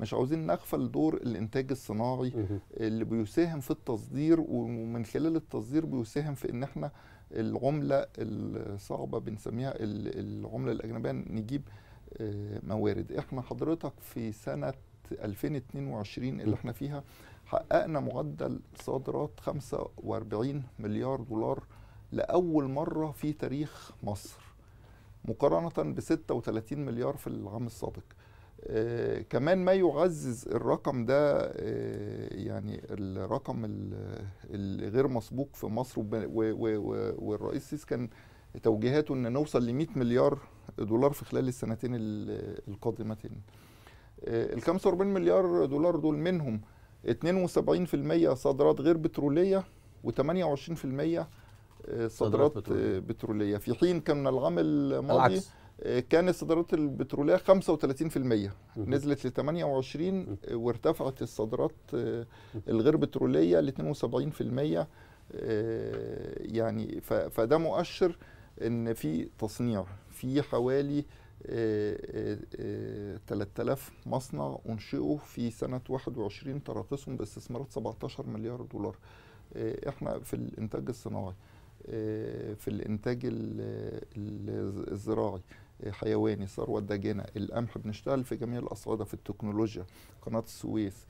مش عاوزين نغفل دور الانتاج الصناعي اللي بيساهم في التصدير ومن خلال التصدير بيساهم في ان احنا العمله الصعبه بنسميها العمله الاجنبيه نجيب آه، موارد احنا حضرتك في سنه 2022 اللي احنا فيها حققنا معدل صادرات 45 مليار دولار لاول مره في تاريخ مصر مقارنه ب 36 مليار في العام السابق آه، كمان ما يعزز الرقم ده آه، يعني الرقم الغير مسبوق في مصر والرئيس السيسي كان توجيهاته ان نوصل ل 100 مليار دولار في خلال السنتين القادمتين. آه، ال 45 مليار دولار دول منهم 72% صادرات غير بتروليه و28% صادرات بتروليه في حين كان العام الماضي العكس. كانت الصادرات البتروليه 35% نزلت ل 28 وارتفعت الصادرات آه، الغير بتروليه ل 72% آه، يعني فده مؤشر ان في تصنيع في حوالي 3000 آه، مصنع انشئوا في سنه 21 تراقصهم باستثمارات 17 مليار دولار احنا في الانتاج الصناعي في الانتاج الزراعي حيواني ثروه داجنه القمح بنشتغل في جميع الاصعده في التكنولوجيا قناه السويس